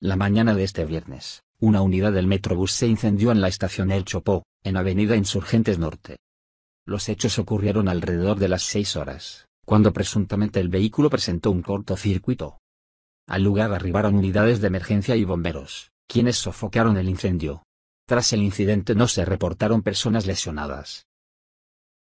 La mañana de este viernes, una unidad del Metrobús se incendió en la estación El Chopó, en Avenida Insurgentes Norte. Los hechos ocurrieron alrededor de las seis horas, cuando presuntamente el vehículo presentó un cortocircuito. Al lugar arribaron unidades de emergencia y bomberos, quienes sofocaron el incendio. Tras el incidente no se reportaron personas lesionadas.